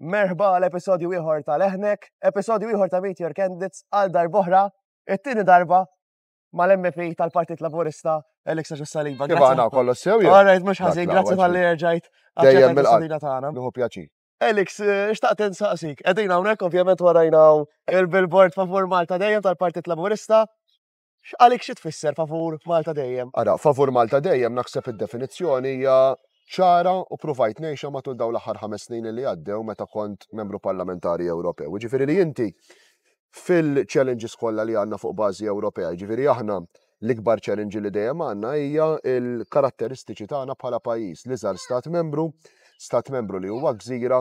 Merħba l-episodju ieħor tal-Eħnek, episodju ieħor ta' Meteor Candidates għal dar boħra. it-tieni darba mal-MP tal-Partit Laburista Alexa Ġussaliba. Kiba għana kollu sew Għarajt mux ħażin, grazzi tal-li rġajt. Dejjem mill-qadina Nuhu pjaċi. Alex, xtaqt insaqsik, edina hawnhekk ovvjament warajna il-billboard favur Malta dejjem tal-Partit Laburista. Għalik xi tfisser favur Malta dejjem? Ara, favur Malta dejjem naħseb id-definizzjoni hija ċara u provajt nejxa matul daw l-aħħar ħames snin li għaddew meta kont membru parlamentari Ewropew. Ġifiri li inti fil-challenges kollha li għandna fuq bażi Ewropea, ġifieri aħna l-ikbar challenge li dejjem għandna hija l-karatteristiċi tagħna bħala pajjiż li żar stat membru, stat membru li huwa gżira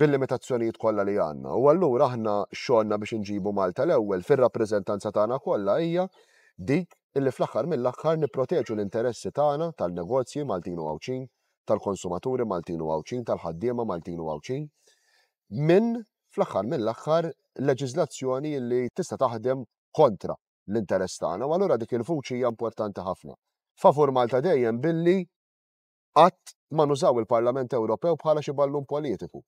bil-limitazzjonijiet kollha li għandna. U allura aħna xonna biex nġibu Malta l-ewwel fir-rappreżentanza tagħna kollha hija dik illi fl-aħħar mill-aħħar nipproteġu l-interessi tagħna tal-negozji Maltin u Għawċin tal-konsumaturi Maltin u Għawċin, tal-ħaddiema Maltin u Għawċin, minn fl-axħar mill-axħar leġizlazzjoni li tista' taħdem kontra l-interess tagħna, u allura dik il-vuċi hija importanti ħafna. Favur Malta dejjem billi qatt ma nużaw il-Parlament Ewropew bħala xi ballun politiku.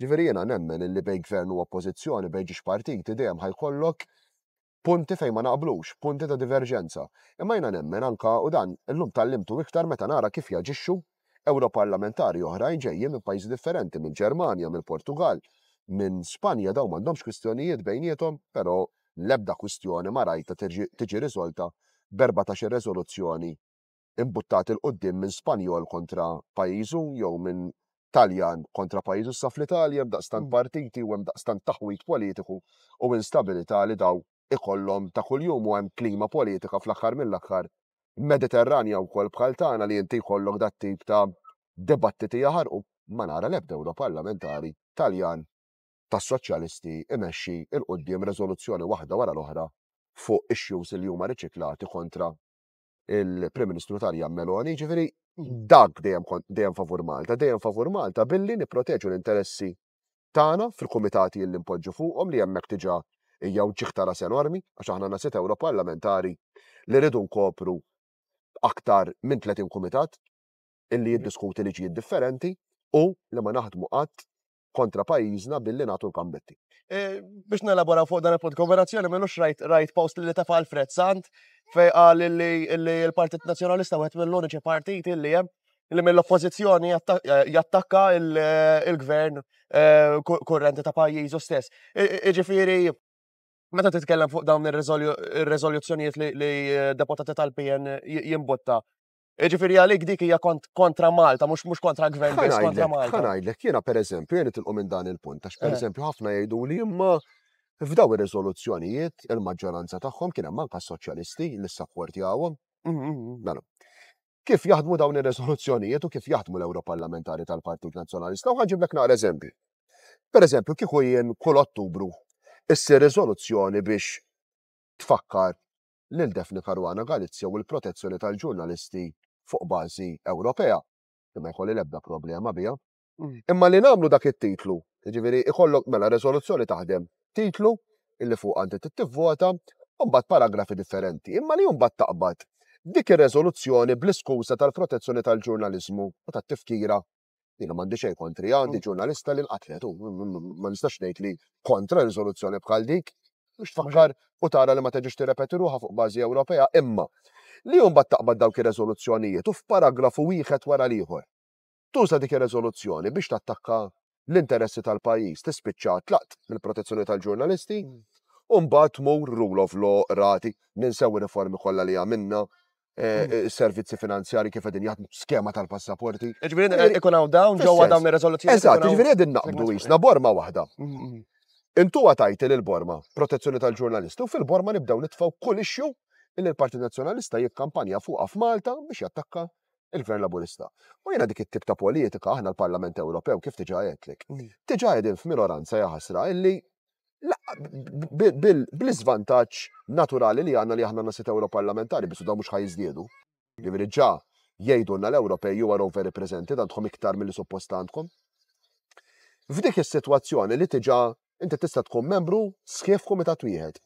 Ġifieri jiena nemmen illi bejn gvern u oppożizzjoni bejn ġiex partiti dejjem ħajkollok punti fejn ma naqblux, punti ta' diverġenza. Imma jiena nemmen anka u dan illum tal-limtu iktar meta nara kif jaġixxu Europarlamentari oħrajn ġejjin minn pajjiżi differenti, minn Ġermanja, minn Portugal, minn Spanja daw m'għandhomx kwistjonijiet bejnietom, però l-ebda kwistjoni ma rajta tiġi riżolta b'14 rezoluzzjoni imbuttat il-qoddim minn Spanjol kontra pajjiżu jew minn Taljan kontra pajjiżu saf l-Italja mdaqstant mm. partiti u mdaqstant taħwit politiku u instabilità li daw ikollhom ta' kuljum u hemm klima politika fl-aħħar mill-aħħar mediterranja u kol bħaltana li jinti kollok dat tip ta' debattiti jahar u ma nara lebda Ewro parlamentari taljan ta' soċjalisti imexxi il-qoddim rezoluzzjoni waħda wara l-oħra fuq issues li huma riċiklati kontra il-Prim Ministru Tarja Meloni, ġifiri dak dejjem favur Malta, dejjem favur Malta billi niproteġu l-interessi tagħna fil-kumitati li npoġġu fuqhom li hemmhekk diġà hija ġiħtara armi għax aħna nasita Ewro parlamentari li rridu nkopru aktar minn 30 kumitat illi mhm. jiddiskuti liġijiet differenti u li ma naħdmu qatt kontra pajjiżna billi nagħtu l-kambetti. E, biex nelabora fuq dan il-punt konverazzjoni minnux rajt post li tafa Alfred Sant fej qal li l-Partit Nazzjonalista wieħed mill-uniċi partit illi jem li mill-oppozizjoni jattakka il-gvern e, kurrenti ta' pajizu stess. Iġifieri Meta titkellem fuq dawn ir-rezoluzzjonijiet li eh, deputati tal-PN jimbotta, Ġifiri għalik dik hija kontra Malta, mux mux kontra gvern, bes kontra Malta. Għanajdlek, jena per eżempju, jena tilqu minn dan il-punt, għax eh. per eżempju ħafna jgħidu li imma f'daw ir-rezoluzzjonijiet il-maġġoranza tagħhom kien hemm anke soċjalisti li s-sapport mhm, mhm, mhm. mela, Kif jaħdmu dawn ir-rezoluzzjonijiet u kif jaħdmu l-Europarlamentari tal-Partit Nazzjonalista, u ħanġiblek naqra eżempju. Per eżempju, kieku jien kull Ottubru issir rizoluzzjoni biex tfakkar lil Defni Karwana Galizja u l-protezzjoni tal-ġurnalisti fuq bażi Ewropea. Imma jkolli l-ebda problema bija. Mm. Imma li namlu dak it-titlu, ġiviri ikollok mela riżoluzzjoni taħdem titlu illi fuq għandi t-tivvota u mbagħad paragrafi differenti. Imma li un-bat taqbad dik ir-reżoluzzjoni bl-iskuża tal-protezzjoni tal-ġurnalizmu u tat-tifkira jina mandi xej kontri, għandi mm. ġurnalista li l-qatlet, ma nistax nejt li kontra rizoluzzjoni bħal dik, mux tfakar u tara li ma teġiġ tirrepeti ruħa fuq bażi Ewropea, imma li jumbat taqbad dawk ir-rezoluzzjonijiet u f'paragrafu wieħed wara liħor. Tuża dik ir-rezoluzzjoni biex tattakka l-interessi tal-pajjiż tispiċċa tlaqt mill-protezzjoni tal-ġurnalisti, mm. u mbagħad mur rule of law rati ninsew ir-riformi kollha li għamilna Eh, mm. eh, servizzi finanzjari kif għedin jgħatmu skema tal-passaporti. Ġviri, ikun għaw dawn ġewwa dawn ir-rezoluzzjoni. Eżatt, ġviri għedin naqbdu jisna borma waħda. Mm, mm, Intu għatajt il-borma, protezzjoni tal-ġurnalisti, u fil-borma nibdaw nitfaw kull ixju il l partit Nazjonalista jikkampanja fuqha f'Malta biex jattakka il-Gvern Laburista. U jena dik it-tip ta' politika aħna l-Parlament Ewropew kif tiġa għedlik. Tiġa għedin f'minoranza jaħasra illi bil-svantaċ naturali li għanna li għanna nasit Europarlamentari, bisu da mux ħajizdidu. Ġiviri ġa, għanna l-Ewropej ju għarru veri prezenti, għandkom iktar mill-li F'dik is-sitwazzjoni li tiġa inti tista' tkun membru sħief kumitat wieħed.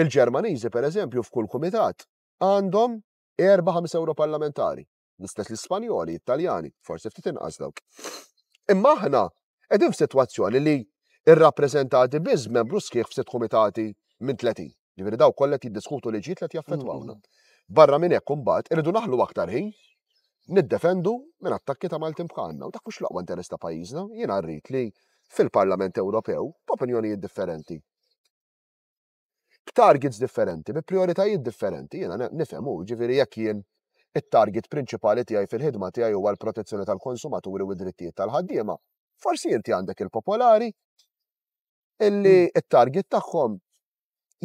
Il-Ġermaniżi pereżempju f'kull kumitat għandhom 4-5 Europarlamentari. L-istess l-Ispanjoli, Italjani, forsi ftit inqas dawk. Imma aħna qegħdin f'sitwazzjoni li ir biz membru sħiħ f'sitt kumitati minn 30. Ġifieri daw kollha jiddiskutu liġijiet li jaffettwawna. Barra minn hekk imbagħad irridu naħlu aktar ħin niddefendu minn attakki ta' Maltin bħalna u dak mhux laqwa interess ta' pajjiżna, Jien rrid li fil-Parlament Ewropew b'opinjonijiet differenti b'targets differenti, bi prioritajiet differenti, jena nifemu, ġifiri jekk jien it-target prinċipali tiegħi fil-ħidma tiegħi huwa l-protezzjoni tal-konsumaturi u d-drittijiet tal-ħaddiema. Forsi inti għandek il-popolari illi mm. il target tagħhom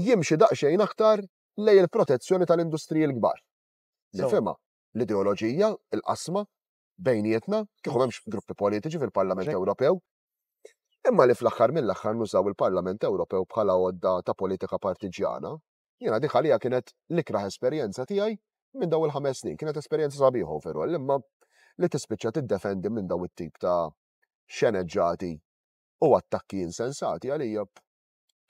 jimxi daqsxejn aktar lej il-protezzjoni tal-industriji l-kbar. Nifema, l-ideoloġija, il-qasma, bejnietna, kieku memx gruppi politiċi fil-Parlament Ewropew, imma li fl-axħar mill-axħar nużaw il-Parlament Ewropew bħala għodda ta' politika partiġjana, jena diħalija kienet l ikraħ esperienza tijaj minn daw il-ħames snin, kienet esperienza sabiħu ferru, imma li tispiċċa tiddefendi minn daw it-tip ta' xeneġġati u attakki insensati għalija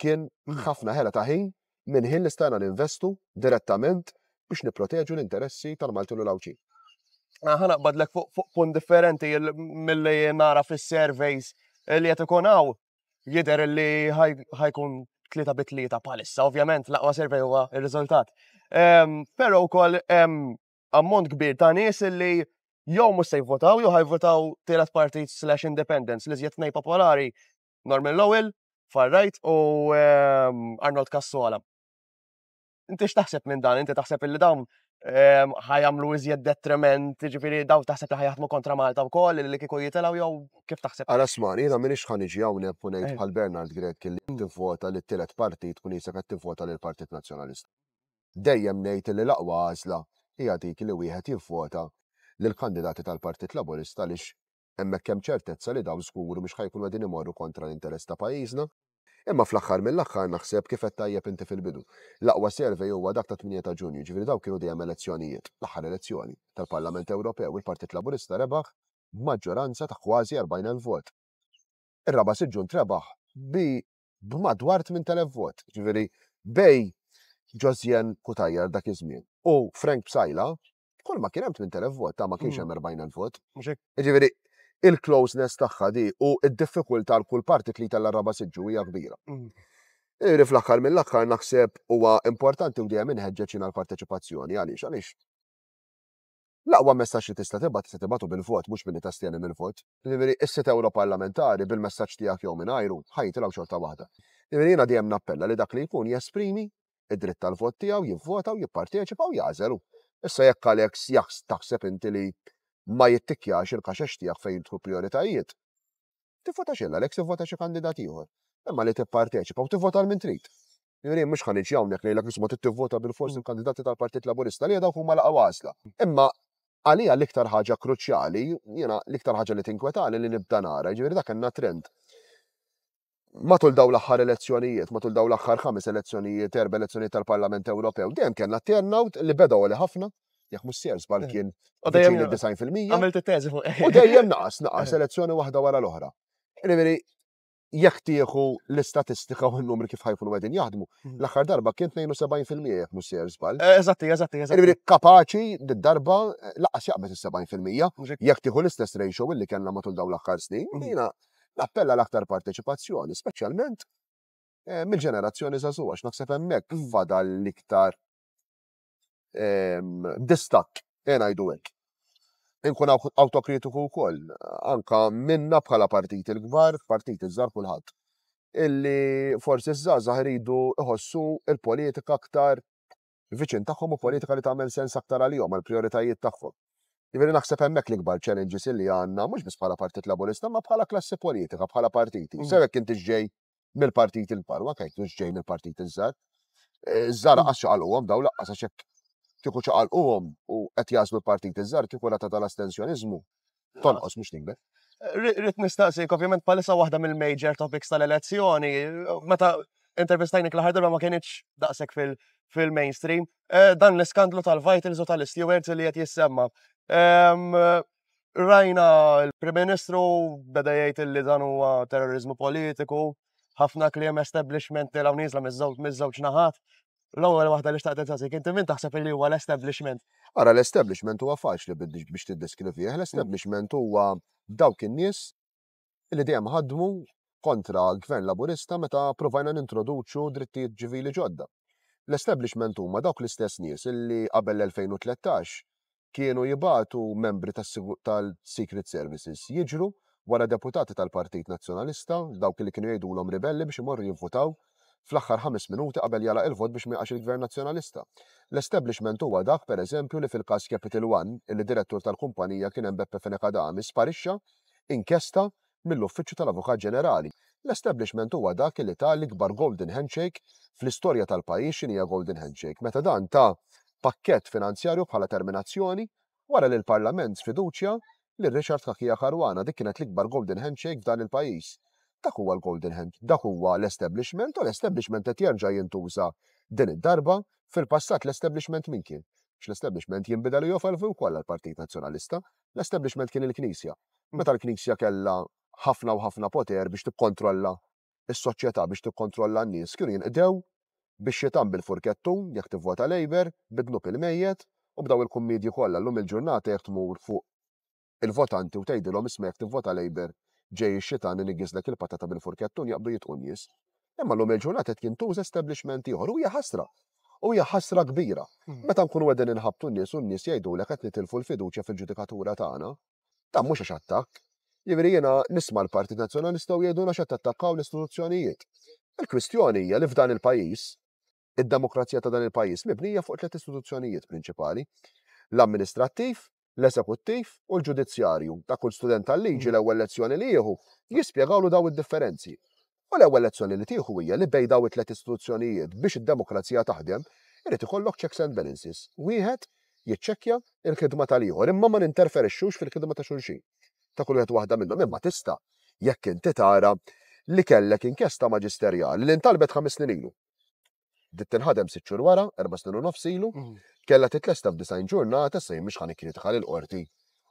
kien hmm. ħafna ħela ta' ħin minn ħin li stajna ninvestu direttament biex niproteġu l-interessi tal-Malti u l-Awċin. Aħna badlek fuq punt differenti mill-li nara fis-surveys eh, li qed ikun hawn jidher li ħajkun tlita bit tlita palissa, ovvjament laqwa survey huwa il-rizultat. riżultat ehm, Però wkoll ehm, ammont kbir ta' nis li jew mhux se jivvotaw, jew ħajvotaw telat partit slash independence li żjed popolari Norman Lowell, Right u ehm, Arnold Cassola. Inti x'taħseb minn dan, inti taħseb illi dawn ehm, ħajamlu iżjed detriment, ġifiri daw taħseb li ħajatmu kontra Malta wkoll li kiko jitelaw jew kif taħseb? Ara sman, jiena minix ħaniġi hawn neppunejt eh. bħal Bernard Grek kelli tivvota li t-tielet partit kun jisek qed li l Partit nazjonalist. Dejjem ngħid li l-aqwa għażla hija dik li wieħed jivvota l-kandidati tal-Partit Laburista li hemmhekk hemm ċertezza li daw żgur mhux ħajkun qegħdin imorru kontra l-interess ta' pajjiżna, imma fl-aħħar mill-aħħar naħseb kif qed tajjeb inti fil-bidu. L-aqwa servej huwa dak ta' 8 ta' Ġunju, ġifieri daw kienu dejjem elezzjonijiet, l-aħħar elezzjoni tal-Parlament Ewropew il partit Laburista rebaħ b'maġġoranza ta' kważi 40,000 vot. Ir-raba' siġġun trebaħ bi b'madwar 8,000 vot, ġifieri bej Josien Kutajjar dak iż-żmien u Frank Psajla Kol ma kien hemm 8000 vot, ta' ma kienx mm. hemm 40,000 vot. Ġifieri, il-closeness tagħha di u d-diffikultà l kull parti li tal-arraba siġġu hija kbira. Mm. Iri fl aħħar mill aħħar naħseb huwa importanti u dejjem inħeġġeġ l-parteċipazzjoni għaliex għaliex. L-aqwa messaġġ li tista' tibgħat tista' tibgħatu bil-vot mhux billi tastjeni mill-vot. Ġifieri is-sit Parlamentari bil-messaġġ tiegħek jew mingħajru ħajtilgħu xorta waħda. Ġifieri jiena dejjem nappella li dak li jkun jesprimi id-dritt tal-vot tiegħu, jivvota u jipparteċipa u jażelu. Issa jekk Alex jaħs taħseb inti li ma jittikjax il-kaxex tijak fejn jintħu prioritajiet. Tivvota xilla Alex tivvota xi kandidat ieħor. Imma li tipparteċipa u tivvota minn trid. Jurien mhux ħan iġi hawnhekk lejlek nisma' tivvota bil-fors il-kandidati mm. tal-Partit Laburista li dawk huma laqgħa għażla. Imma għalija l-iktar ħaġa kruċjali, jiena l-iktar ħaġa li tinkwetali li nibda nara, ġifieri dak trend matul daw l-aħħar elezzjonijiet, matul daw l-aħħar ħames elezzjonijiet, erba elezzjonijiet tal-Parlament Ewropew, dejjem kellna turnout li bedaw li ħafna, jekk mhux sers bal eh, kien design fil-mija. U dejjem naqas, naqas eh. elezzjoni waħda wara l-oħra. Ġifieri jekk tieħu l-istatistika u n-numri kif u għedin jaħdmu, hmm. l-aħħar darba kien 72% jekk mus sers bal. Eżatti, eżatti, eżatti. Ġifieri kapaċi d-darba eh, laqas jaqbet is-70% jekk tieħu l-istess ratio illi kellna matul daw l-aħħar snin. Hmm. Nappella l-aktar parteċipazzjoni, speċjalment eh, mill-ġenerazzjoni zazu, għax naħseb hemmhekk fada l-iktar ehm, distak, jena jdu hekk. Inkun autokritiku wkoll, anka minna bħala partijt il gvar partijt il żar kulħadd. Illi forsi zazah żgħażagħ iridu iħossu il-politika aktar viċin tagħhom u politika li tagħmel sens aktar għalihom għall prioritajiet tagħhom. Jiveri naħseb hemmhekk l-ikbar challenges illi għandna mhux biss bħala partit laburista ma bħala klassi politika bħala partiti. hekk mhm. inti ġej mill-partit il-barwa, kajt tux ġej mill-partit iż-żar. Iż-żar mhm. għax għalhom daw laqqas għax hekk kieku ċaqalquhom u qed jaslu l-partit iż-żar kieku ta' tal-astensjonizmu. Tonqos mhux nikber. Rid nistaqsik, ovvjament bħalissa waħda mill-major topics tal-elezzjoni, meta intervistajnik l-ħar darba ma kienieċ daqsek fil-mainstream. Eh, dan l-skandlu tal-vitals u tal-stewards li jett jissemma. Rajna l prim Ministru beda jgħid li dan huwa terrorizmu politiku, ħafna kliem establishment l nizla miż-żewġ naħat. L-ewwel waħda li xtaqt tagħtik inti min taħseb li huwa l-establishment. Ara l-establishment huwa faċli biex tiddeskrivih, l-establishment huwa dawk in-nies li dejjem ħadmu kontra l-gvern laburista meta provajna nintroduċu drittijiet ġivili ġodda. L-establishment huma dawk l-istess nies illi qabel l-2013 kienu jibatu membri tal-Secret Services jiġru wara deputati tal-Partit Nazzjonalista, dawk li kienu jgħidu l-om ribelli biex imorru jivvotaw fl-axħar ħames minuti qabel jala il-vot biex miqax il-Gvern Nazzjonalista. L-establishment huwa dak per eżempju li fil-kas Capital One, il-direttur tal-kumpanija kien hemm Beppe Fenekadamis, sparixxa inkjesta mill-Uffiċċju tal-Avukat Ġenerali. L-establishment huwa dak li ta' l-ikbar Golden Handshake fl-istorja tal-pajjiż xinija Golden Handshake. Meta dan ta' pakket finanzjarju bħala terminazzjoni wara li l-Parlament sfiduċja li Richard Kakija Karwana dik kienet l-ikbar Golden Handshake f'dan il-pajjiż. Dak huwa l-Golden Hand, dak huwa l-establishment u l-establishment qed jerġa' jintuża din id-darba fil-passat l-establishment min kien. l establishment jinbidel joffal fuq kollha l-Partit Nazzjonalista, l-establishment kien il-Knisja. Meta l-Knisja kella ħafna u ħafna poter biex tikkontrolla is-soċjetà biex tikkontrolla n-nies kienu jinqdew biex jitam bil-furkettu jekk tivvota lejber, bidnu bil mejjet u b'daw il-kummedji kollha llum il-ġurnata jekk tmur fuq il-votanti u tgħidilhom isma' jekk tivvota Labor ġej ix-xitan inigiżlek il-patata bil-furkettun jaqbdu jitqu nies. Imma llum il-ġurnata qed tuż establishment ieħor u hija ħasra u hija ħasra kbira. Hmm. Meta nkunu qegħdin inħabtu n-nies u n-nies jgħidulek qed nitilfu l-fiduċja fil-ġudikatura tagħna. Ta' mhux għax attakk, Jivri jiġifieri jena nisma l-Partit Nazjonalista u jeduna xa tattakkaw l-istituzzjonijiet. Il-kwistjoni hija li f'dan il-pajis, id-demokrazija ta' dan il-pajis mibnija fuq tliet istituzzjonijiet prinċipali, l-amministrattiv, l-esekuttiv u l-ġudizzjarju. Ta' kull student tal-liġi mm. l-ewwel lezzjoni li jieħu jispjegawlu daw id-differenzi. U l-ewwel lezzjoni li tieħu hija li bej daw it-tliet istituzzjonijiet biex id-demokrazija taħdem, irid ikollok checks and balances. Wieħed jiċċekkja il-ħidma tal-ieħor, imma ma ninterferixxux fil-ħidma ta' xulxin ta' kull wieħed waħda minnhom imma tista' jekk inti tara li kellek inkjesta maġisterjali li ntalbet ħames snin ilu. Dit tinħadem sitt xhur wara, erba' snin u nofs ilu, mm. kellha titlesta f'design ġurnata se mhix ħan tħal il qorti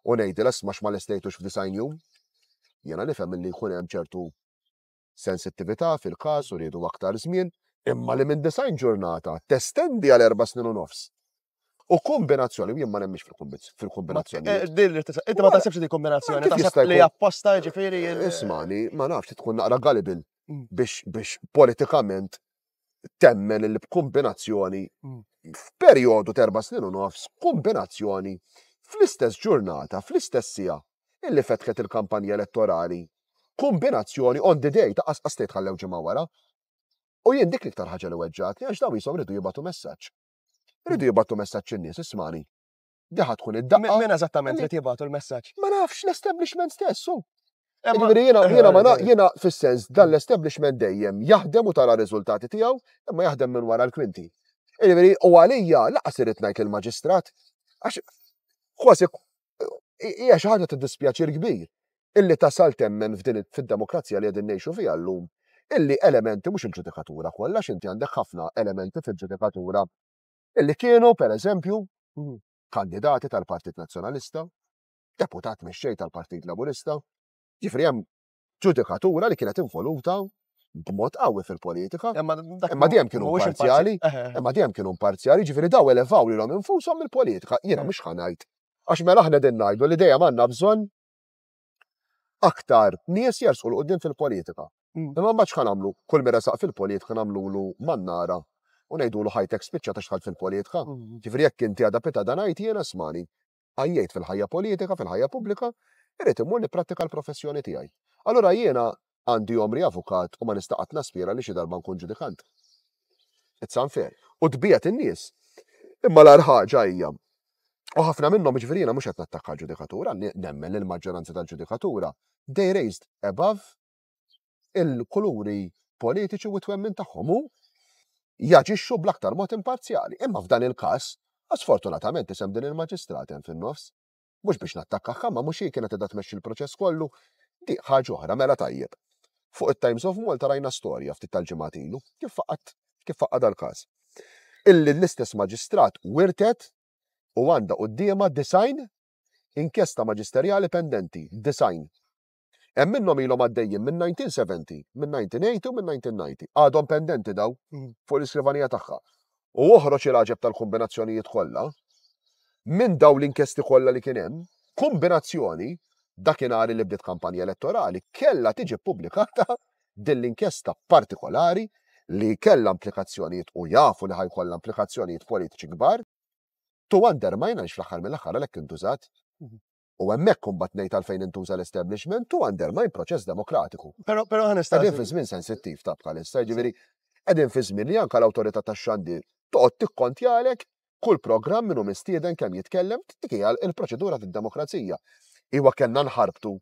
u ngħidi l-asmax ma l-estejtux f'design jum. Jena nifhem li jkun hemm ċertu sensittività fil-każ u rridu aktar żmien, imma li minn design ġurnata testendi għal erba' snin u nofs. U kombinazzjoni, jien ma nemmix fil-kombinazzjoni. Eh, inti ma tasibx di kombinazzjoni, taħseb li apposta ġifiri. Ismani, ma nafx tkun naqra galibil mm. biex politikament temmen li b'kombinazzjoni mm. f'perjodu terba snin u nofs, kombinazzjoni fl-istess ġurnata, fl-istess sija, illi fetħet il-kampanja elettorali, kombinazzjoni on the day ta' għastejt ħallew ġimgħa wara. U jien dik iktar ħaġa li weġġat, għax daw jisom ridu jibatu messaġġ. Rridu jibbattu messaċ n-nies, ismani. Daħat tkun id-daqqa. Mena eżattament li tibatu l-messaċ. Ma nafx l-establishment stessu. Eh, jiena eh, jena ma eh, fis-sens dan l-establishment dejjem jaħdem u tara riżultati tiegħu, imma jaħdem minn wara l-kwinti. Jiġifieri u għalija laqas irid ngħid il-maġistrat għax kwasi hija xi ħaġa tiddispjaċir kbir illi tasal temmen f'din fid-demokrazija li qegħdin ngħixu fiha llum illi elementi mhux il-ġudikatura kollha x'inti għandek ħafna elementi fil-ġudikatura illi kienu, per eżempju, mm, kandidati tal-Partit Nazzjonalista, deputat mexxej tal-Partit Laburista, ġifri hemm ġudikatura li kienet involuta b'mod qawwi fil-politika. Imma dejjem kienu parzjali, eh, eh, eh. imma dejjem kienu parzjali, ġifri daw elevaw lilhom infushom il-politika. Jiena mhux ħanajt. Għax mela aħna din ngħidu li dejjem għandna bżonn aktar nies jersu l fil-politika. Mm. Imma mbagħad x'ħanamlu? Kull mira saq fil-politika nagħmlu man-nara u l high ħajtek spiċċa ta' xħal fil-politika. Mm, mm, mm. Ġifri jekk inti għadapita dan għajti jena smani. Għajjajt fil-ħajja politika, fil-ħajja pubblika, irrid immur nippratika l-professjoni tiegħi. Allura jiena għandi omri avukat u ma nistaqat naspira li xi darba nkun ġudikant. It's unfair. U dbijat in-nies. Imma l-arħaġa hija. U ħafna minnhom ġifirina mhux qed nattakka l-ġudikatura, nemmen il-maġġoranza tal-ġudikatura. They raised above il-kuluri politiċi u twemmin tagħhom jaġixxu bl-aktar mod imparzjali. Imma f'dan il-każ, asfortunatament isem din il-maġistrat hemm fin-nofs. Mhux biex nattakka ma mhux hi kienet qiegħda tmexxi l-proċess kollu, di ħaġa oħra mela tajjeb. Fuq it-Times of Malta rajna storja ftit tal-ġimgħat ilu kif faqat kif faqad dal-każ. Illi l-istess maġistrat wirtet u għandha qudiema design inkjesta maġisterjali pendenti, design Hemm minnhom ilhom għaddejjin minn 1970, minn 1980 u minn 1990. Għadhom pendenti daw hmm. fuq l-iskrivanija tagħha. U oħroġ il-ħaġeb tal-kombinazzjonijiet kollha minn daw l-inkesti kollha li kien hemm, kombinazzjoni dakinhar li bdiet kampanja elettorali kellha tiġi pubblikata din l-inkjesta partikolari li kella implikazzjonijiet u jafu li ħajkolla implikazzjonijiet politiċi kbar, tu għander ma jnanx fl-axar mill-axar għalek intużat hmm. U hemmhekk kumbat nejt għalfejn intuża l-establishment u undermine proċess demokratiku. Però però għan Qegħdin fi żmien sensittiv ta' l ġifieri qegħdin fi żmien li anke l-awtorità tax-xandir toqgħod tikkont jgħalek, kull programm minnu mistieden kemm jitkellem tikija il-proċedura tad-demokrazija. Iwa kellna nħarbtu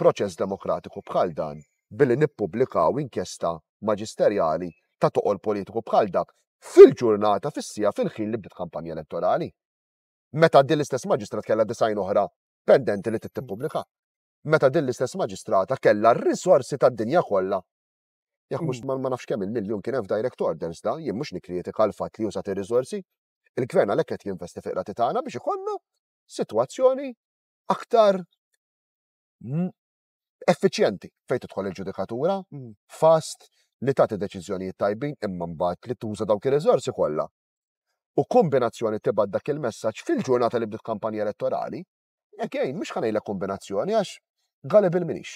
proċess demokratiku bħal dan billi nippubblikaw inkjesta maġisterjali ta' toqol politiku bħal dak fil-ġurnata fis-sija fil-ħin li bdiet kampanja elettorali. Meta din l-istess maġistrat kella design oħra pendenti li tittipubblika. Meta din l-istess maġistrata kellha r-risorsi tad-dinja kollha. Jek mhux mm. ma nafx kemm il miljon kien hemm f'direct orders da, jien mhux nikkritika l-fatt li użat ir-risorsi. Il-gvern għalhekk qed jinvesti fiq rati tagħna biex ikollna sitwazzjoni aktar effiċjenti fejn tidħol il-ġudikatura, mm. fast li tagħti deċiżjonijiet tajbin imma mbagħad li tuża dawk ir-riżorsi kollha. U kombinazzjoni tibad dak il-messaġġ fil-ġurnata li bdiet kampanja elettorali, Jekk jgħin, mhux la kombinazzjoni għax galeb il-minix.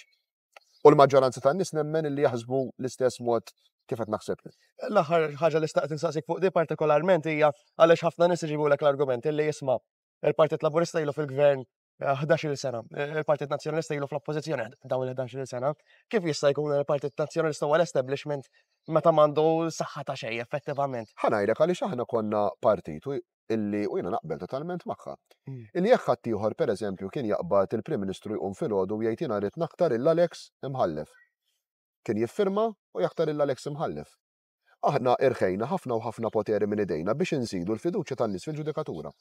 U l-maġġoranza tan-nies nemmen li jaħsbu l-istess mod kif qed naħseb. L-aħħar ħaġa li staqt insaqsik fuq di partikolarment hija għaliex ħafna nis iġibu l argument li jisma' il-Partit Laburista ilu fil-Gvern 11 eh, sena, eh, il-Partit Nazjonalista ilu fl-oppozizjoni eh, dawn il-11 sena, kif jista' jkun il-Partit Nazjonalista u l-establishment meta mandu saħħa ta' xejn effettivament. Ħanajlek għaliex aħna konna partit illi u jina naqbel totalment magħha. Mm. Illi jekħat tiħor, per pereżempju kien jaqbad il-Prim Ministru jqum filgħodu u jgħid rrit naqtar il-Alex imħallef. Kien jiffirma u jaqtar il-Alex imħallef. Aħna irħejna ħafna u ħafna poteri minn idejna biex nżidu l-fiduċja tan-nies fil-ġudikatura.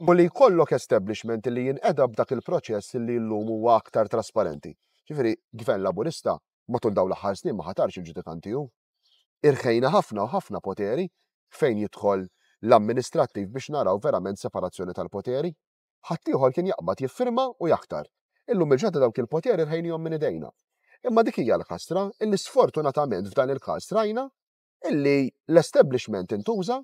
U li jkollok establishment li jinqeda b'dak il-proċess li llum huwa aktar trasparenti. Ġifieri, gvern laburista matul daw l-aħħar snin ma il-ġudikanti hu. Irħejna ħafna u ħafna poteri fejn jidħol l-amministrattiv biex naraw verament separazzjoni tal-poteri? Ħaddieħor kien jaqbad jiffirma u jaktar. Illum il-ġodda dawk il-poteri rħejnihom minn idejna. Imma dik hija l kastra illi sfortunatament f'dan il-każ rajna illi l-establishment intuża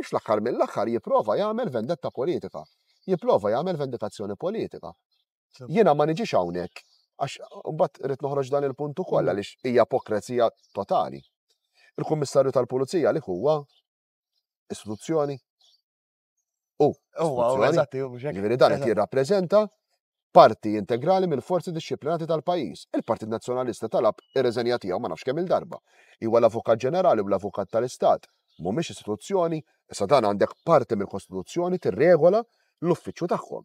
biex l-aħħar mill-aħħar jipprova jagħmel vendetta politika, jipprova jagħmel vendikazzjoni politika. Jiena ma niġix hawnhekk għax mbagħad rrid noħroġ dan il-punt ukoll mm. għaliex hija apokrezija totali. Il-Kummissarju tal-Pulizija li huwa istituzzjoni. U, oh, oh, ġiviri dan qed jirrappreżenta parti integrali mill-forzi disciplinati tal-pajis. Il-Partit Nazzjonalista talab ir-reżenja tiegħu ma nafx kemm il-darba. Iwa l-Avukat Ġenerali u l-Avukat tal-Istat mhumiex istituzzjoni, issa dan għandek parti mill-Kostituzzjoni tirregola l-uffiċċju tagħhom.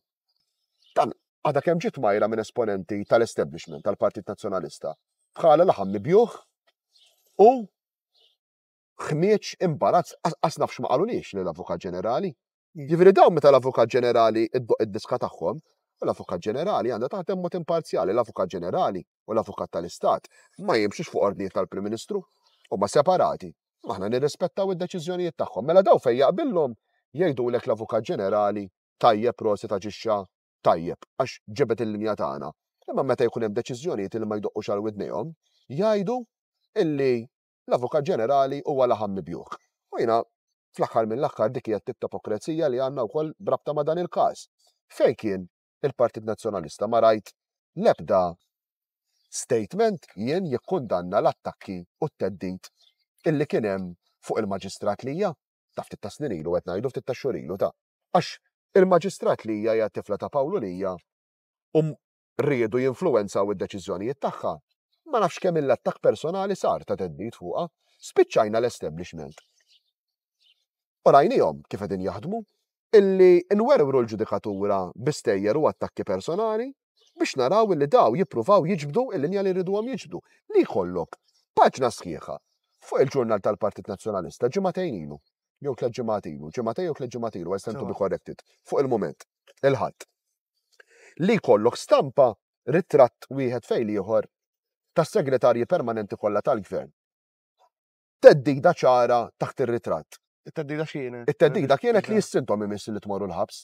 Dan għadha kemm ġiet majra minn esponenti tal-establishment tal-Partit Nazzjonalista. Bħala l-ħammi bjuħ u ħmieċ imbarazz, għas nafx ma liex l-Avukat Ġenerali. Jivri jiġifieri daw meta l-Avukat Ġenerali id id-diska tagħhom, l-Avukat Ġenerali għandha taħdem mod imparzjali, l-Avukat Ġenerali u l-Avukat tal-Istat ma jimxux fuq ordnijiet tal-Prim Ministru u ma separati. Maħna nirrispettaw id-deċiżjonijiet tagħhom, mela daw fejn jaqbilhom jgħidu lek l-Avukat Ġenerali tajjeb prosi taġixxa tajjeb għax ġebet il-linja tagħna. Imma meta jkun hemm deċiżjonijiet li ma jduqqux għal widnejhom, jgħidu illi l-Avukat Ġenerali huwa laħam mibjuħ. U jina fl-axħar mill-axħar dik hija tip pokrezija li għandna wkoll brabta ma' dan il-każ. Fejn kien il-Partit Nazzjonalista ma rajt lebda statement jien jikkundanna l-attakki u t-teddit illi kien hemm fuq il-maġistrat lija taf ta' snin ilu qed ngħidu ftit ta' ilu ta' għax il-maġistrat lija hija tifla ta' Pawlu Lija um rridu jinfluwenzaw id-deċiżjonijiet tagħha ma nafx kemm l-attak personali sar ta' teddit fuqa, spiċċajna l-establishment. U rajnijom kif qegħdin jaħdmu, illi nwerwru l-ġudikatura bistejjer u attakki personali biex naraw illi daw jippruvaw jiġbdu il-linja li rriduhom jiġbdu. Li jkollok paġna sħiħa fuq il-ġurnal tal-Partit Nazzjonalista ġimagħtejn ilu. Jew tliet ġimgħat ilu, ġimagħtej jew tliet ġimgħat ilu, I fuq il-moment, il-ħadd. Li jkollok stampa ritratt wieħed fejn li ieħor tas-segretarji permanenti kollha tal-gvern. Teddida ċara taħt ir-ritratt. It-teddida x'kienet? It-teddida kienet li jissintom imiss li tmorru l-ħabs.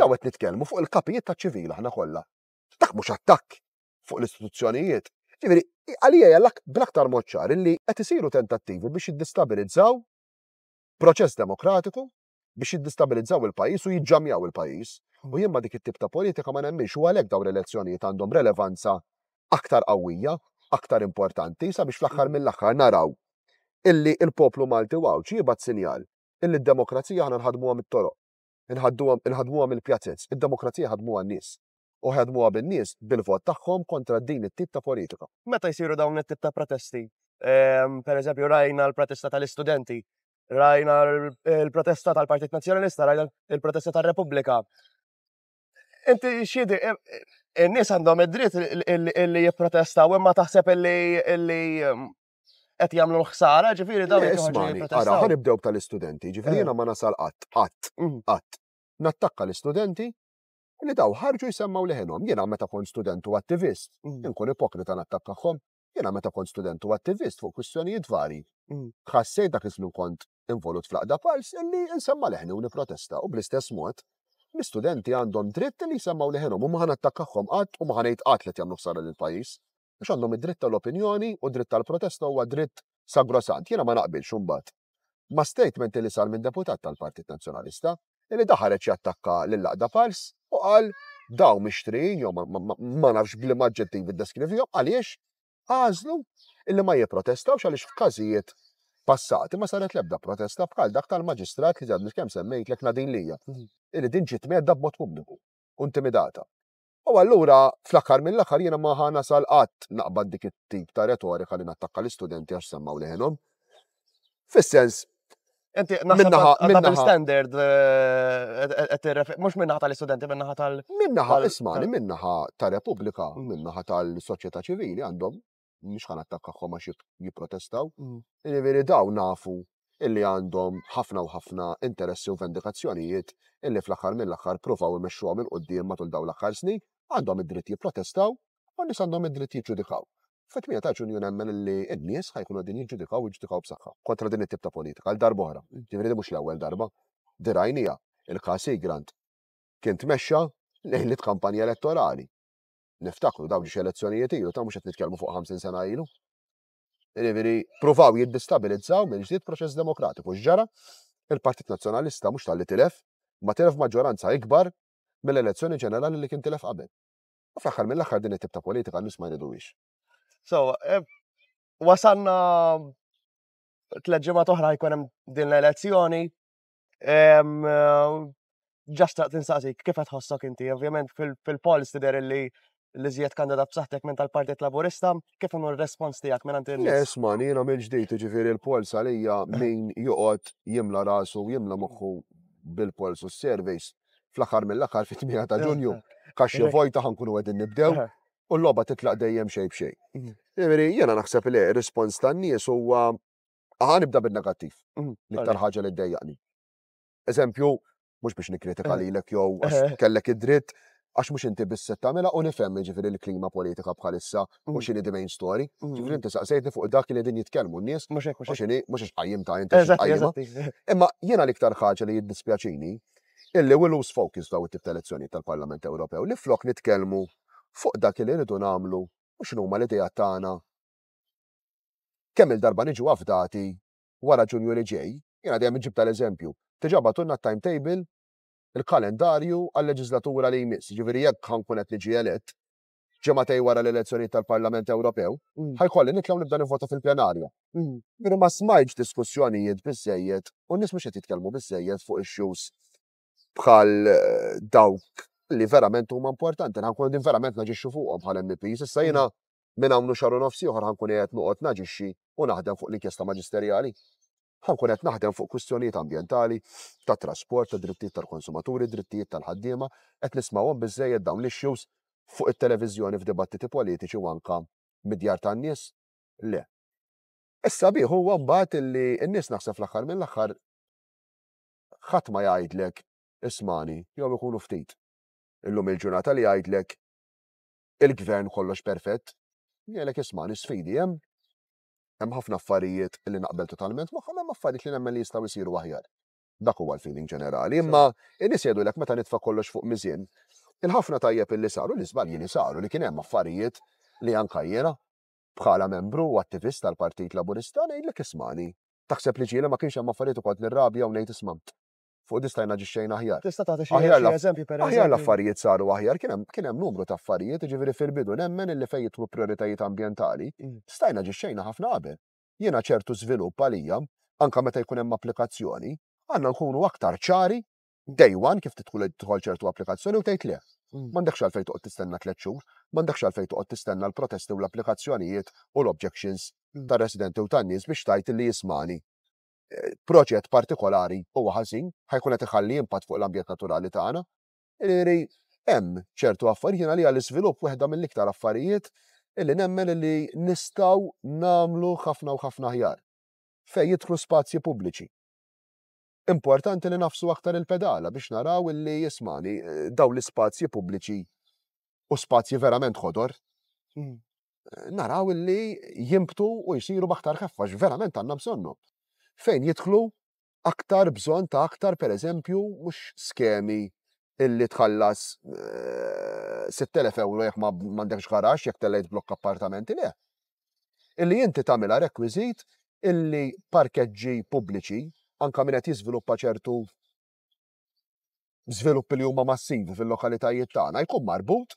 Taw qed nitkellmu fuq il-kapijiet ta' ċivila aħna kollha. Dak mhux attakk fuq l-istituzzjonijiet. Ġifieri, għalija jallak bl-aktar moċċar illi qed isiru tentattivi biex jiddistabilizzaw proċess demokratiku biex jiddistabilizzaw il-pajis u jiġġamjaw il-pajis. U jemma dik it-tip ta' politika ma nemmix u għalhekk dawn l-elezzjonijiet għandhom relevanza aktar qawwija, aktar importanti sabiex fl-aħħar mm-hmm. mill-aħħar naraw illi il-poplu Malti waw ċibat sinjal illi d-demokrazija ħana nħadmuha mit-toroq, nħadmuha mill-pjazzezz, id-demokrazija ħadmuha n-nies u ħadmuha bin-nies bil-vot tagħhom kontra din it-tip ta' politika. Meta jsiru dawn it-tip ta' protesti? Ehm, per eżempju, rajna l-protesta tal-istudenti, rajna l-protesta tal-Partit Nazjonalista, rajna l-protesta tal-Repubblika. Inti xidi, n-nies għandhom id-dritt illi jipprotestaw imma taħseb illi um, qed jagħmlu l-ħsara, ġifieri dawn jipprotestaw. Ara, ħan nibdew tal-istudenti, ġifieri eh. jiena ma nasal qatt, qatt, mhm. qatt. Nattakka l-istudenti li daw ħarġu jsemmaw leħenhom. Jiena meta kont student u attivist, mhm. inkun ipokrita nattakkahom. Jiena meta kont student u attivist fuq kwistjonijiet vari. Mhm. Ħassej dak ismin kont involut fl-aqda pals illi nsemma leħni u niprotesta u bl-istess mod l-istudenti għandhom dritt li jisemmaw liħenom u maħan attakkaħħom għad u maħan jitqat li jamlu xsara l-pajis. Biex għandhom id-dritt tal-opinjoni u dritt tal-protesta u dritt sagrosant. Jena ma naqbil xumbat. Ma statement li sar minn deputat tal-Partit Nazjonalista li daħareċ jattakka l-laqda fals, u għal daw mixtrin, jew ma nafx bil maġġettiv bid deskrivjom għaliex għazlu illi ma jiprotestawx għaliex f'każijiet passati ma saret lebda protesta bħal dak tal-maġistrat li ġadni kemm semmejt lek nadin lija. Mhm. Illi din ġiet medda b'mod pubbliku, intimidata. U allura fl-aħħar mill-aħħar jiena ma ħana sal qatt naqbad dik it-tip ta' retorika li nattakka l-istudenti għax semmaw leħenhom. Fis-sens, minnaħa minnaħa standard eh, mhux minnaħa tal-istudenti minnaħa tal Minnaħa ismani minnaħa tal-Repubblika, mm. minnaħa tal-Soċjetà Ċivili għandhom mhux ħan attakkaħħom għax jipprotestaw. Jiġifieri daw nafu illi għandhom ħafna u ħafna interessi u vendikazzjonijiet illi fl-aħħar mill-aħħar pruvaw imexxuhom il qudiem matul daw l-aħħar snin għandhom id-dritt jipprotestaw u nies għandhom id-dritt jiġġudikaw. Fatmija ta' ċunju nemmen li n-nies ħajkunu din jġudikaw u jġudikaw b'saħħa kontra din it-tip ta' politika għal darba oħra. Mm. Ġifieri mhux l-ewwel darba. Dirajnija, il-Kasi Grant kien tmexxa lejn kampanja elettorali niftakru dawġi xi elezzjonijiet ilu ta' mhux qed nitkellmu fuq 50 sena ilu. Ġifieri provaw jiddistabilizzaw minn ġdid proċess demokratiku x'ġara il-Partit Nazzjonalista mhux tal-li tilef ma tilef maġġoranza ikbar mill-elezzjoni ġenerali li kien tilef qabel. U fl-aħħar mill-aħħar din it-tip ta' politika nisma ma jridux. So, eh, wasanna t oħra jkun hemm din l-elezzjoni. Eh, Ġasta tinsaqsik kif qed ħossok inti, ovvjament fil t tidher li li żjed kandidat b'saħtek minn tal-Partit Laburista, kif unu r-respons tiegħek minn Yes, Esma, jiena minn ġdejt ġifieri l-polsa għalija min joqgħod jimla rasu, jimla moħħu bil pols u s-service fl-aħħar mill-aħħar fit-8 ta' Ġunju. Kaxxi vojta ħankunu qegħdin nibdew u l-logħba titlaq dejjem xejn b'xejn. Jiġifieri jiena naħseb li r-respons tan-nies huwa aħna nibda bin-negattiv. Mhm. L-iktar ħaġa li ddejjaqni. Eżempju, mhux biex nikritika lilek jew kellek id-dritt, għax mux inti bisset mela u nifem ġifiri l-klima politika bħalissa u mm. xini the main story. Mm. Ġifiri inti saqsejtni fuq dak li din jitkellmu n-nies. Mux hekk, mux hekk. Mux xqajjim ta' inti. Eh? Imma jena liktar ħaġa li jiddispjaċini illi l-us focus daw it-tip elezzjoni tal-Parlament Ewropew li flok nitkellmu fuq dak li rridu namlu u xinu li l-ideja tagħna. Kemm il-darba niġu għafdati wara ġunju li ġej, jena dejjem ġib tal-eżempju, tiġabatunna timetable il-kalendarju għal-leġislatura li jmiss. Ġifieri jekk għan qed li elett ġematej wara l-elezzjoni tal-Parlament Ewropew, mm. ħajkolli nitlaw nibda nivota fil-plenarja. Miru mm. ma smajġ diskussjonijiet biżejjed u nies mhux qed jitkellmu biżejjed fuq issues bħal eh, dawk li verament huma importanti, ħankun din verament naġixxu fuqhom bħal MP, issa jiena mm. minn hawn xarru nofsi oħra ħankun qed noqgħod naġixxi u naħdem fuq l-inkjesta maġisterjali ħankun qed naħdem fuq kwistjonijiet ambjentali, ta' trasport, ta' drittijiet tal-konsumaturi, drittijiet tal-ħaddiema, qed nismawhom biżejjed dawn l-issues fuq it-televiżjoni f'dibattiti politiċi u anka midjar tan-nies? Le. Issa bi huwa mbagħad illi n-nies naħseb l-aħħar minn l-aħħar ħadd ma jgħidlek ismani jew ikunu ftit. Illum il-ġurnata li jgħidlek il-gvern kollox perfett, jgħidlek ismani sfidi hemm hemm ħafna affarijiet li naqbel totalment magħhom hemm affarijiet li nemmen li jistgħu jsiru aħjar. Dak huwa l-feeling ġenerali, imma in-nies jgħidulek meta nitfa' kollox fuq miżien. Il-ħafna tajjeb illi saru l-iżbalji li saru li kien hemm affarijiet li anka jiena bħala membru u attivista tal-Partit Laburista ngħidlek ismani. Taħseb li ġiela ma kienx hemm affarijiet ukoll nirrabja u ngħid ismamt fuq distajna ġiċċejn aħjar. Tista ta' xi eżempju per Aħjar l-affarijiet saru aħjar, kien hemm numru ta' affarijiet, ġiviri fil-bidu nemmen illi fejn jitru prioritajiet ambjentali, mm. stajna ġiċċejn ħafna qabel. Jiena ċertu żvilupp għalija, anke meta jkun hemm applikazzjoni, għandna nkunu aktar ċari day one kif tidħol ċertu applikazzjoni u tgħid le. Mm. M'għandekx għalfejn toqgħod tistenna tliet xhur, mandekx għalfejn toqgħod tistenna l-protesti u l-applikazzjonijiet u l-objections mm. ta' residenti u tan-nies biex tajt li jismani proġett partikolari huwa ħażin, ħajkun qed iħalli impatt fuq l-ambjent naturali tagħna. Iri hemm ċertu affarijiet għalija l-iżvilupp waħda mill-iktar affarijiet illi nemmen li nistgħu nagħmlu ħafna u ħafna ħjar fejn jidħlu spazji pubbliċi. Importanti li nafsu aktar il-pedala biex naraw illi jismani eh, daw l-spazji pubbliċi u spazji verament ħodor hmm. eh, naraw illi jimptu u jisiru baħtar ħaffax, verament għanna bżonnu fejn jidħlu aktar bżon ta' aktar, per eżempju, mux skemi illi tħallas 6.000 eh, euro jek mandekx garax, jek tellejt blokk appartamenti, le. Illi jinti tamila rekwizit illi parkeġġi pubbliċi, anka minnet jizviluppa ċertu zvilupp li huma massivi fil-lokalitajiet tagħna jkun marbut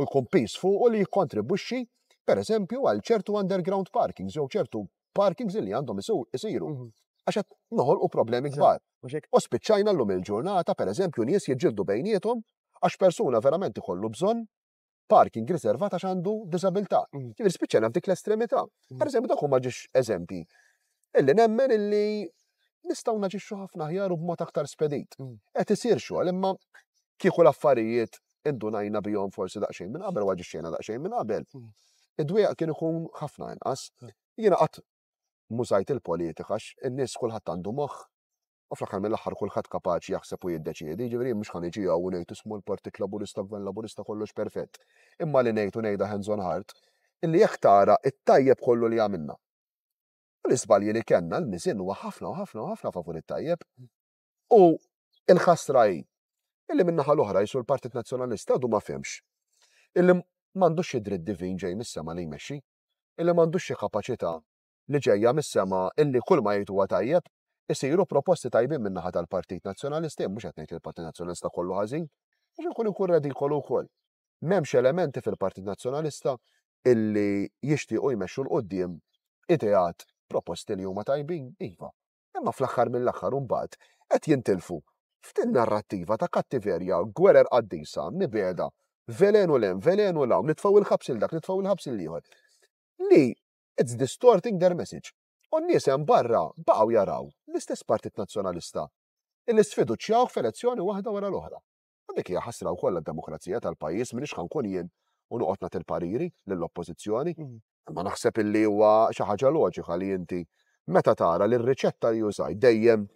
u jkun pisfu u li jikkontribwixxi per eżempju għal ċertu underground parkings jew ċertu parkings li għandhom isiru. Mhm. Għaxat noħol u problemi kbar. U spiċċajna l-lum il-ġurnata, per eżempju, nies jġildu bejnietom għax persuna verament ikollu bżon parking riservat għax għandu disabilità. Mhm. Ġivir spiċċajna f'dik l-estremità. Mhm. Per eżempju, dakum maġiġ eżempi. Illi nemmen illi nistaw naġiġu ħafna ħjar u b'mod aktar spedit. Qed isir xogħol imma kieku l-affarijiet indunajna bihom forsi daqsxejn minn qabel u għaġiċċejna daqsxejn minn qabel. Id-dwieq kien ikun ħafna inqas. Hm. Jiena qatt mużajt il-politika x-nis kullħat għandu moħ. U fl-axar mill-axar kullħat kapaċi jaħseb u jiddeċiedi, ġivri jiġifieri mux għan iġi għaw nejtu smu l-partit laburista għven laburista kollox perfett. Imma li nejtu nejda Henson Hart, illi jektara it-tajjeb kollu li għamilna. U l-isbalji li kena l-mizin huwa ħafna u ħafna u ħafna favur it-tajjeb. U il-ħasraj, illi minnaħa l-oħra jisu l-Partit Nazjonalista għadu ma femx. Illi mandux id-dritt divin ġej mis-sema li jmexxi, illi mandux xi kapaċità li ġejja mis-sema illi kull ma jgħidu tajjeb isiru proposti tajbin minnaħa tal-Partit Nazzjonalisti, mhux qed ngħid il-Partit Nazzjonalista kollu ħażin, biex ikun ikun radikolu wkoll. M'hemmx elementi fil-Partit Nazzjonalista illi jixtiequ jmexxu l qudiem ideat proposti li huma tajbin, iva. Imma fl-aħħar mill-aħħar mbagħad qed jintilfu f'din narrattiva ta' kattiverja, gwerer qaddisa, nibeda, velenu lem, velenu law, nitfaw il-ħabsil dak, nitfaw il-ħabsil liħor. Li It's distorting their message. U n-nies hemm barra baqgħu jaraw l-istess Partit Nazzjonalista illi sfidu ċjaw f'elezzjoni waħda wara l-oħra. Dik hija ħasra wkoll d-demokrazija tal-pajjiż minix ħankun jien u noqgħod til pariri lill-oppożizzjoni. Mm. Ma naħseb illi huwa xi ħaġa loġika li inti meta tara li r-riċetta li jużaj dejjem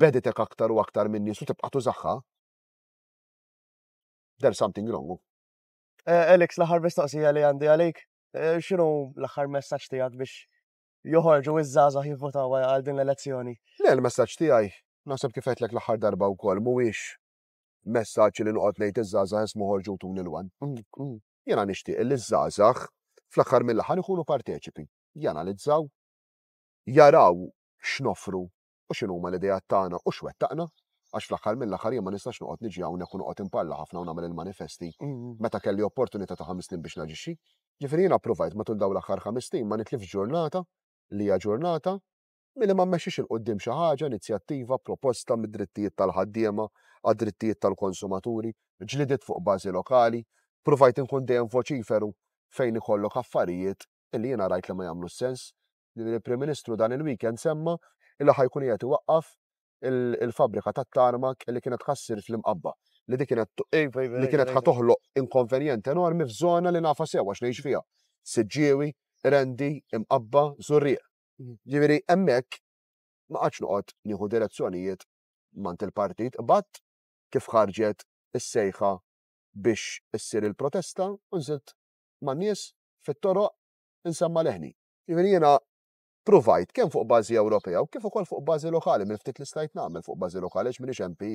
beditek aktar u aktar minn nies u tibqa' tużaħħa. There's something wrong. Eh, Alex, laħar bistaqsija li għandi għalik. Eh, xinu l-axar messaċ tijak biex joħorġu iż-żazah jivvotaw għal din l-elezzjoni? Le, l-messaċ tijaj, nasib kifet l l-axar darba u kol, muwix messaċ li nuqot lejt iż-żazah jismu ħorġu tul il-wan. Mm, mm. Jena nishtiq l-żazah fl-axar mill-axar ikunu parteċipi. Jena l izzaw jaraw x'nofru u xinu ma l t tagħna u x'wettaqna għax fl-aħħar mill-aħħar jien ma nistax noqgħod niġi għaw u noqgħod impalla ħafna u nagħmel il-manifesti mm, meta kelli opportunità ta' ħames biex naġixxi. Ġifri jina provajt matul daw l-axar ħamistin ma nitlif ġurnata li hija ġurnata milli ma mmexxix il-qoddim xi ħaġa inizjattiva proposta mid-drittijiet tal-ħaddiema għad-drittijiet tal-konsumaturi, ġlidiet fuq bażi lokali, provajt inkun dejjem voċiferu fejn ikollok affarijiet illi jiena rajt li ma jagħmlu sens. Il-Prim Ministru dan il-weekend semma illi ħajkun qed iwaqqaf il-fabrika tat-tarmak illi kienet ħassir fl-imqabba li dikinet kienet li kienet ħatoħloq inkonvenjent enormi f'żona li nafa għax ngħix mm. fiha. Siġġiewi, rendi, imqabba, zurriq. Mm. Ġifieri hemmhekk ma qatx noqgħod nieħu direzzjonijiet mant il-partit, bat kif ħarġet is-sejħa biex issir il-protesta, u nżid ma' nies fit-toroq insemma leħni. Ġifieri jiena provajt kemm fuq bażi Ewropea u kif ukoll fuq bażi lokali, minn ftit li stajt nagħmel fuq bażi lokali x'minix MP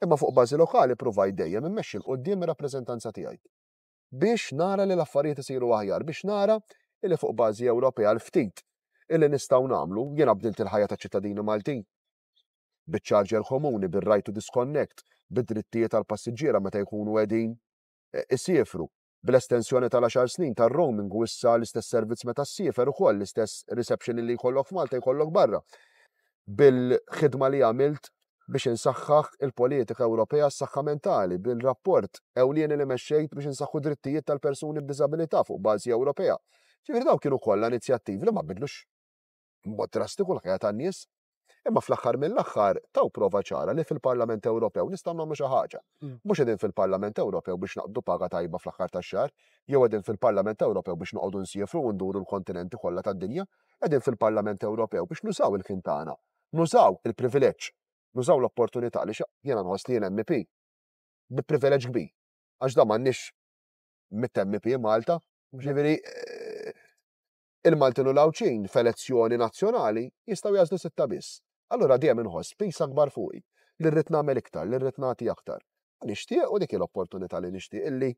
imma fuq bażi lokali dejja minn immexxi l qoddim ir-rappreżentanza tiegħi. Biex nara li l-affarijiet isiru aħjar, biex nara li fuq bażi Ewropea l-ftit illi nistgħu nagħmlu jiena bdilt il-ħajja ta' ċittadini Maltin. Biċ-ċarġer komuni, bir-right to disconnect, bid-drittijiet tal-passiġġiera meta jkunu qegħdin e, isifru bl-estensjoni tal-10 snin tar-roaming u issa l-istess servizz meta s-sifer ukoll l-istess reception li jkollok f'Malta jkollok barra bil-ħidma li għamilt biex insaħħaħ il-politika Ewropea s saxħa mentali bil-rapport ewlien li meċċejt biex insaħħu drittijiet tal-persuni b'diżabilità fuq bażi Ewropea. Ġifir daw kienu kolla inizjattivi li ma bidlux mod drastiku l-ħajja tan-nies. Imma fl-aħħar mill-aħħar taw prova ċara li fil-Parlament Ewropew nistgħu nagħmlu xi ħaġa. Mm. Mhux qegħdin fil-Parlament Ewropew biex naqdu paga tajba fl-aħħar tax-xahar, jew qegħdin fil-Parlament Ewropew biex noqogħdu nsiefru u nduru l-kontinenti kollha tad-dinja, qegħdin fil-Parlament Ewropew biex nusaw il-ħin tagħna, nusaw il-privileġġ nużaw l-opportunità li jena nħossni jena MP bi privileġ kbir. Għax da mannix mit MP Malta, ġiviri eh, il-Maltin u l-Awċin f'elezzjoni nazzjonali jistaw jazdu sitta biss. Allora dijem nħoss pis akbar fuqi li rrit nagħmel iktar, li rrit nagħti aktar. Nixtieq u dik l-opportunità li nixtieq illi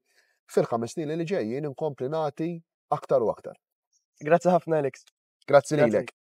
fil-ħames snin li ġejjin inkompli nagħti aktar u aktar. Grazzi ħafna Alex. Grazzi lilek.